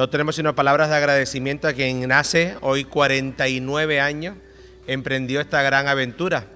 No tenemos sino palabras de agradecimiento a quien nace hoy 49 años, emprendió esta gran aventura.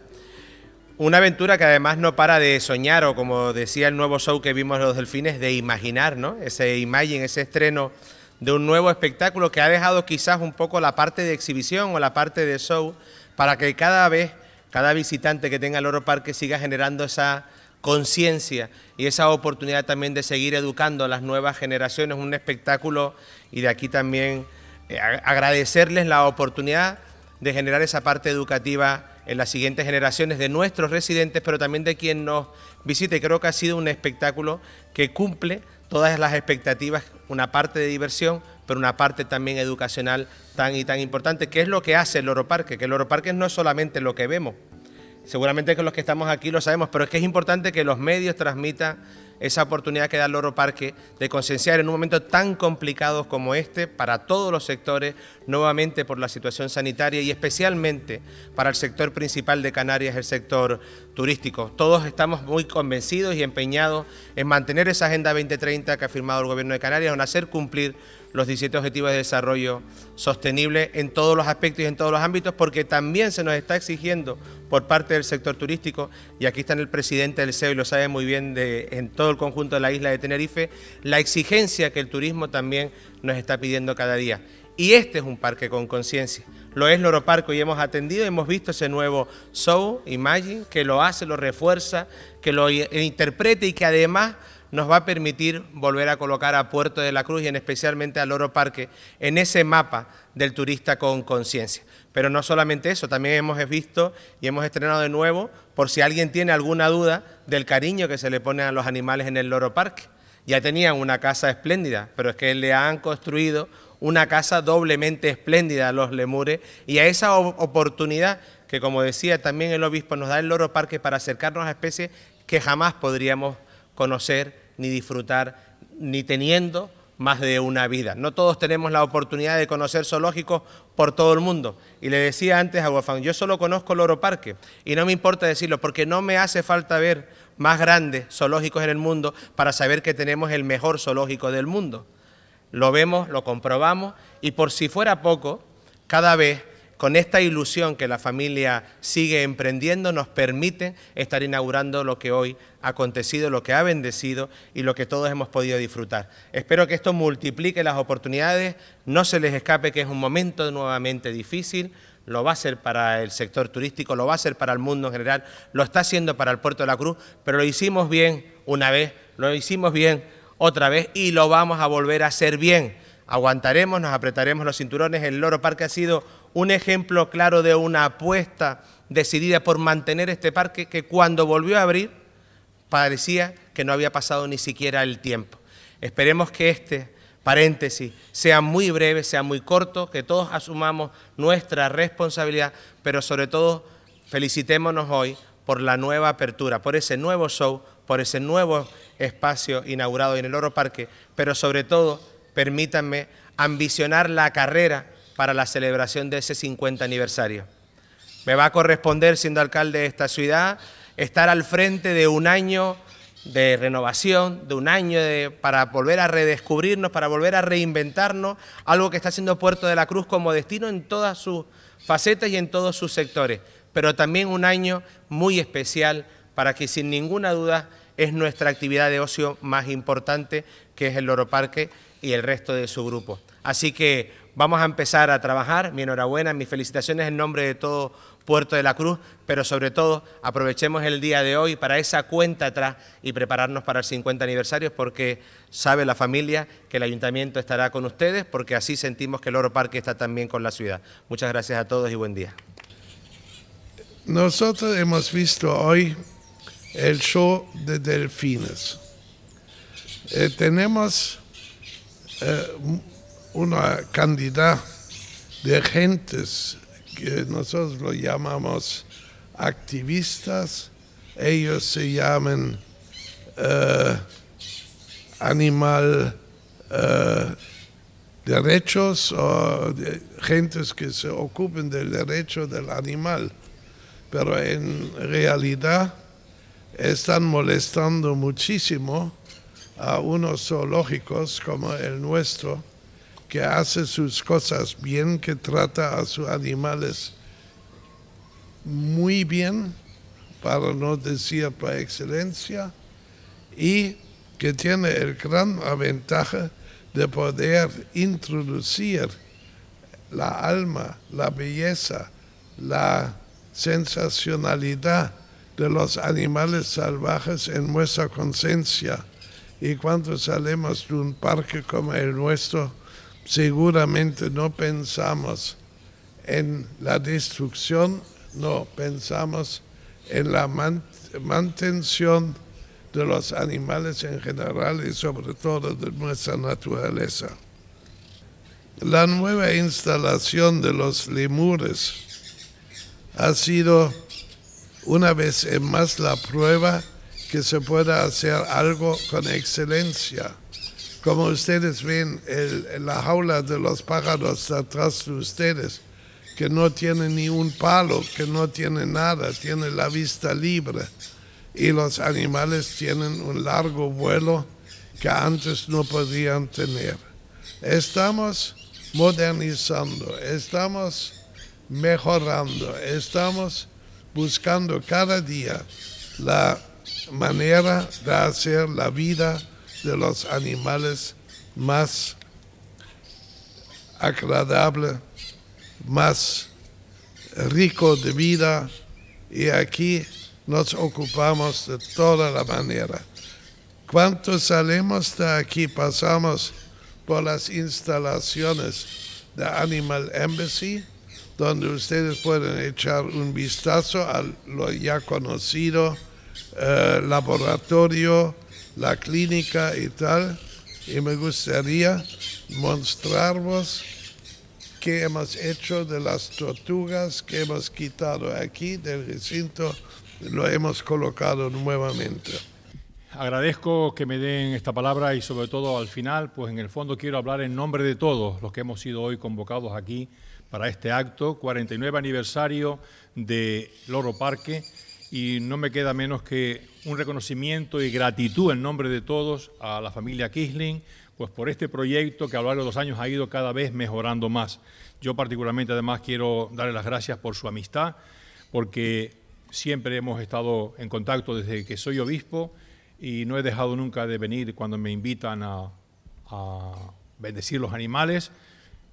Una aventura que además no para de soñar, o como decía el nuevo show que vimos los delfines, de imaginar, ¿no? Ese imagine, ese estreno de un nuevo espectáculo que ha dejado quizás un poco la parte de exhibición o la parte de show para que cada vez, cada visitante que tenga el Oro Parque siga generando esa conciencia y esa oportunidad también de seguir educando a las nuevas generaciones, un espectáculo y de aquí también eh, agradecerles la oportunidad de generar esa parte educativa en las siguientes generaciones de nuestros residentes, pero también de quien nos visite. Creo que ha sido un espectáculo que cumple todas las expectativas, una parte de diversión, pero una parte también educacional tan y tan importante, que es lo que hace el Parque, que el Oroparque no es solamente lo que vemos, Seguramente con los que estamos aquí lo sabemos, pero es que es importante que los medios transmitan esa oportunidad que da Loro Parque de concienciar en un momento tan complicado como este para todos los sectores, nuevamente por la situación sanitaria y especialmente para el sector principal de Canarias, el sector turístico. Todos estamos muy convencidos y empeñados en mantener esa Agenda 2030 que ha firmado el Gobierno de Canarias, en hacer cumplir los 17 Objetivos de Desarrollo Sostenible en todos los aspectos y en todos los ámbitos, porque también se nos está exigiendo por parte del sector turístico, y aquí está el presidente del CEO y lo sabe muy bien de, en todo el conjunto de la isla de Tenerife, la exigencia que el turismo también nos está pidiendo cada día. Y este es un parque con conciencia. Lo es Loro Parco y hemos atendido, hemos visto ese nuevo show, Imagine, que lo hace, lo refuerza, que lo interprete y que además nos va a permitir volver a colocar a Puerto de la Cruz y en especialmente al Loro Parque en ese mapa del turista con conciencia. Pero no solamente eso, también hemos visto y hemos estrenado de nuevo, por si alguien tiene alguna duda, del cariño que se le pone a los animales en el Loro Parque. Ya tenían una casa espléndida, pero es que le han construido una casa doblemente espléndida a los lemures y a esa oportunidad que, como decía también el obispo, nos da el Loro Parque para acercarnos a especies que jamás podríamos conocer ni disfrutar ni teniendo más de una vida. No todos tenemos la oportunidad de conocer zoológicos por todo el mundo. Y le decía antes a Guafán, yo solo conozco Loro Parque y no me importa decirlo porque no me hace falta ver más grandes zoológicos en el mundo para saber que tenemos el mejor zoológico del mundo. Lo vemos, lo comprobamos y por si fuera poco, cada vez con esta ilusión que la familia sigue emprendiendo, nos permite estar inaugurando lo que hoy ha acontecido, lo que ha bendecido y lo que todos hemos podido disfrutar. Espero que esto multiplique las oportunidades, no se les escape que es un momento nuevamente difícil, lo va a ser para el sector turístico, lo va a ser para el mundo en general, lo está haciendo para el puerto de la Cruz, pero lo hicimos bien una vez, lo hicimos bien otra vez y lo vamos a volver a hacer bien. Aguantaremos, nos apretaremos los cinturones, el Loro Parque ha sido un ejemplo claro de una apuesta decidida por mantener este parque que cuando volvió a abrir parecía que no había pasado ni siquiera el tiempo. Esperemos que este paréntesis sea muy breve, sea muy corto, que todos asumamos nuestra responsabilidad, pero sobre todo felicitémonos hoy por la nueva apertura, por ese nuevo show, por ese nuevo espacio inaugurado en el Oro Parque, pero sobre todo, permítanme ambicionar la carrera para la celebración de ese 50 aniversario. Me va a corresponder, siendo alcalde de esta ciudad, estar al frente de un año de renovación, de un año de, para volver a redescubrirnos, para volver a reinventarnos, algo que está haciendo Puerto de la Cruz como destino en todas sus facetas y en todos sus sectores, pero también un año muy especial para que sin ninguna duda es nuestra actividad de ocio más importante, que es el Loro Parque y el resto de su grupo. Así que vamos a empezar a trabajar. Mi enhorabuena, mis felicitaciones en nombre de todo Puerto de la Cruz, pero sobre todo aprovechemos el día de hoy para esa cuenta atrás y prepararnos para el 50 aniversario porque sabe la familia que el ayuntamiento estará con ustedes porque así sentimos que el Oro Parque está también con la ciudad. Muchas gracias a todos y buen día. Nosotros hemos visto hoy el show de delfines. Eh, tenemos eh, una cantidad de gentes que nosotros lo llamamos activistas, ellos se llaman eh, animal eh, derechos o gentes que se ocupen del derecho del animal, pero en realidad están molestando muchísimo a unos zoológicos como el nuestro, que hace sus cosas bien, que trata a sus animales muy bien, para no decir por excelencia, y que tiene el gran ventaja de poder introducir la alma, la belleza, la sensacionalidad de los animales salvajes en nuestra conciencia. Y cuando salimos de un parque como el nuestro, seguramente no pensamos en la destrucción, no, pensamos en la mantención de los animales en general y sobre todo de nuestra naturaleza. La nueva instalación de los lemures ha sido una vez más la prueba que se puede hacer algo con excelencia como ustedes ven, la jaula de los pájaros atrás de ustedes, que no tiene ni un palo, que no tiene nada, tiene la vista libre. Y los animales tienen un largo vuelo que antes no podían tener. Estamos modernizando, estamos mejorando, estamos buscando cada día la manera de hacer la vida de los animales más agradable, más rico de vida y aquí nos ocupamos de toda la manera. Cuando salimos de aquí pasamos por las instalaciones de Animal Embassy, donde ustedes pueden echar un vistazo a lo ya conocido eh, laboratorio la clínica y tal, y me gustaría mostraros qué hemos hecho de las tortugas que hemos quitado aquí del recinto, lo hemos colocado nuevamente. Agradezco que me den esta palabra y sobre todo al final, pues en el fondo quiero hablar en nombre de todos los que hemos sido hoy convocados aquí para este acto, 49 aniversario de Loro Parque, y no me queda menos que un reconocimiento y gratitud en nombre de todos a la familia Kisling, pues por este proyecto que a lo largo de los años ha ido cada vez mejorando más. Yo particularmente además quiero darle las gracias por su amistad, porque siempre hemos estado en contacto desde que soy obispo y no he dejado nunca de venir cuando me invitan a, a bendecir los animales.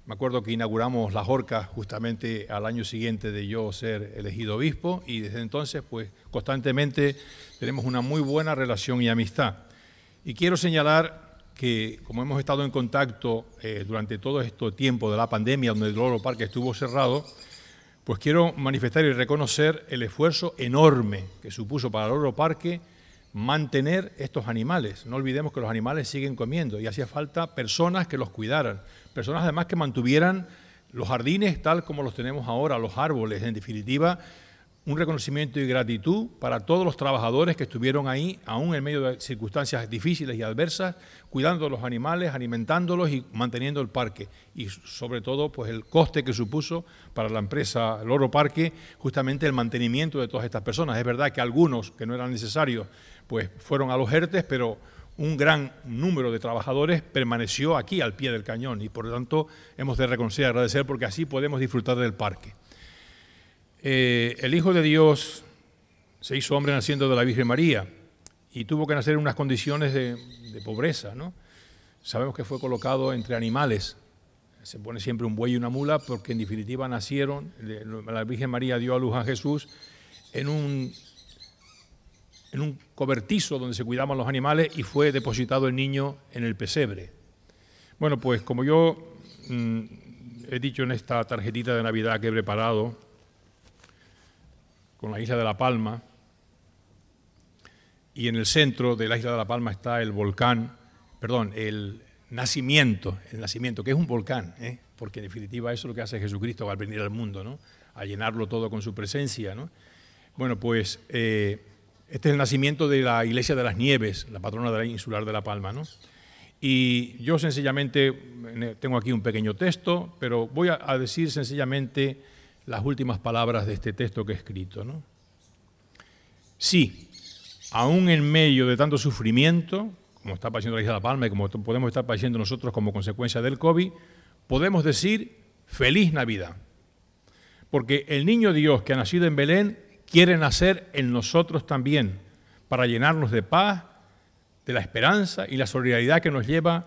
Me acuerdo que inauguramos las horcas justamente al año siguiente de yo ser elegido obispo y desde entonces pues constantemente tenemos una muy buena relación y amistad. Y quiero señalar que como hemos estado en contacto eh, durante todo este tiempo de la pandemia donde el Loro Parque estuvo cerrado, pues quiero manifestar y reconocer el esfuerzo enorme que supuso para el Loro Parque mantener estos animales. No olvidemos que los animales siguen comiendo y hacía falta personas que los cuidaran personas además que mantuvieran los jardines tal como los tenemos ahora, los árboles, en definitiva, un reconocimiento y gratitud para todos los trabajadores que estuvieron ahí, aún en medio de circunstancias difíciles y adversas, cuidando a los animales, alimentándolos y manteniendo el parque. Y sobre todo, pues el coste que supuso para la empresa Loro Parque, justamente el mantenimiento de todas estas personas. Es verdad que algunos que no eran necesarios, pues fueron a los ERTES, pero un gran número de trabajadores permaneció aquí al pie del cañón y por lo tanto hemos de reconocer y agradecer porque así podemos disfrutar del parque. Eh, el Hijo de Dios se hizo hombre naciendo de la Virgen María y tuvo que nacer en unas condiciones de, de pobreza. ¿no? Sabemos que fue colocado entre animales. Se pone siempre un buey y una mula porque en definitiva nacieron, la Virgen María dio a luz a Jesús en un en un cobertizo donde se cuidaban los animales y fue depositado el niño en el pesebre. Bueno, pues como yo mm, he dicho en esta tarjetita de Navidad que he preparado con la isla de La Palma, y en el centro de la isla de La Palma está el volcán, perdón, el nacimiento, el nacimiento, que es un volcán, ¿eh? porque en definitiva eso es lo que hace Jesucristo al venir al mundo, ¿no? a llenarlo todo con su presencia. ¿no? Bueno, pues eh, este es el nacimiento de la Iglesia de las Nieves, la patrona de la insular de La Palma. ¿no? Y yo sencillamente, eh, tengo aquí un pequeño texto, pero voy a, decir sencillamente las últimas palabras de este texto que he escrito. ¿no? Sí, aún en medio de tanto sufrimiento, como está pasando la Isla de La Palma y como podemos estar pasando nosotros como consecuencia del COVID, podemos decir feliz Navidad. Porque el niño Dios que ha nacido en Belén quieren hacer en nosotros también, para llenarnos de paz, de la esperanza y la solidaridad que nos lleva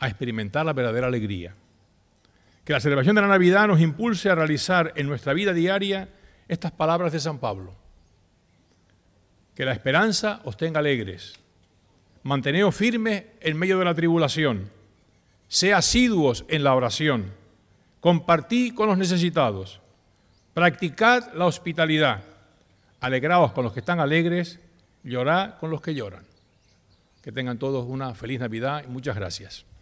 a experimentar la verdadera alegría. Que la celebración de la Navidad nos impulse a realizar en nuestra vida diaria estas palabras de San Pablo. Que la esperanza os tenga alegres. Manteneos firmes en medio de la tribulación. Sea asiduos en la oración. Compartid con los necesitados. Practicad la hospitalidad alegraos con los que están alegres, llorad con los que lloran. Que tengan todos una feliz Navidad y muchas gracias.